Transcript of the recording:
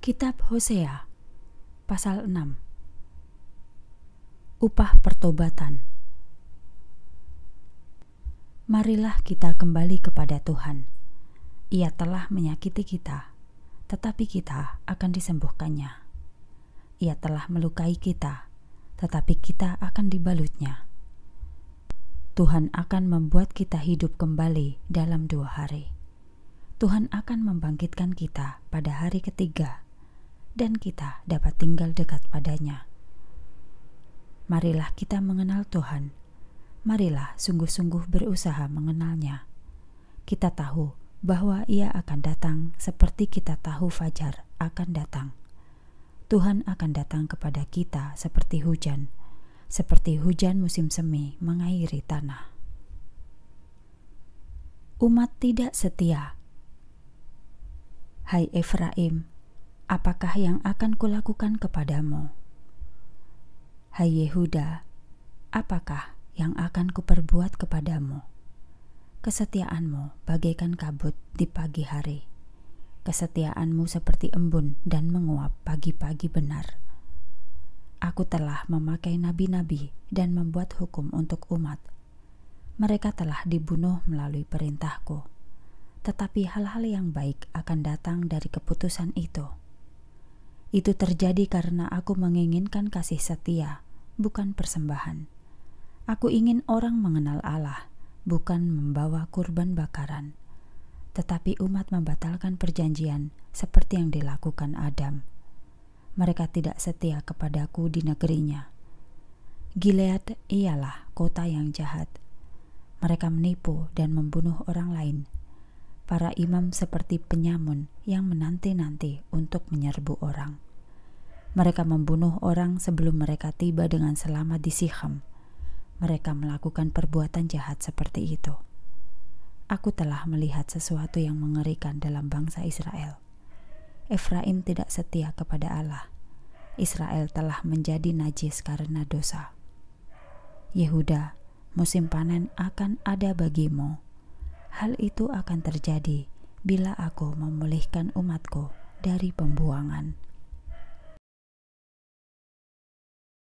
Kitab Hosea pasal 6 Upah pertobatan Marilah kita kembali kepada Tuhan. Ia telah menyakiti kita, tetapi kita akan disembuhkannya. Ia telah melukai kita, tetapi kita akan dibalutnya. Tuhan akan membuat kita hidup kembali dalam dua hari. Tuhan akan membangkitkan kita pada hari ketiga dan kita dapat tinggal dekat padanya. Marilah kita mengenal Tuhan. Marilah sungguh-sungguh berusaha mengenalnya. Kita tahu bahwa Ia akan datang, seperti kita tahu fajar akan datang. Tuhan akan datang kepada kita seperti hujan, seperti hujan musim semi mengairi tanah. Umat tidak setia. Hai Efraim, apakah yang akan kulakukan kepadamu? Hai Yehuda, apakah yang akan kuperbuat kepadamu? Kesetiaanmu bagaikan kabut di pagi hari. Kesetiaanmu seperti embun dan menguap pagi-pagi benar. Aku telah memakai nabi-nabi dan membuat hukum untuk umat. Mereka telah dibunuh melalui perintahku tetapi hal-hal yang baik akan datang dari keputusan itu. Itu terjadi karena aku menginginkan kasih setia, bukan persembahan. Aku ingin orang mengenal Allah, bukan membawa kurban bakaran. Tetapi umat membatalkan perjanjian seperti yang dilakukan Adam. Mereka tidak setia kepadaku di negerinya. Gilead ialah kota yang jahat. Mereka menipu dan membunuh orang lain para imam seperti penyamun yang menanti-nanti untuk menyerbu orang. Mereka membunuh orang sebelum mereka tiba dengan selamat di Siham. Mereka melakukan perbuatan jahat seperti itu. Aku telah melihat sesuatu yang mengerikan dalam bangsa Israel. Efraim tidak setia kepada Allah. Israel telah menjadi najis karena dosa. Yehuda, musim panen akan ada bagimu Hal itu akan terjadi bila aku memulihkan umatku dari pembuangan.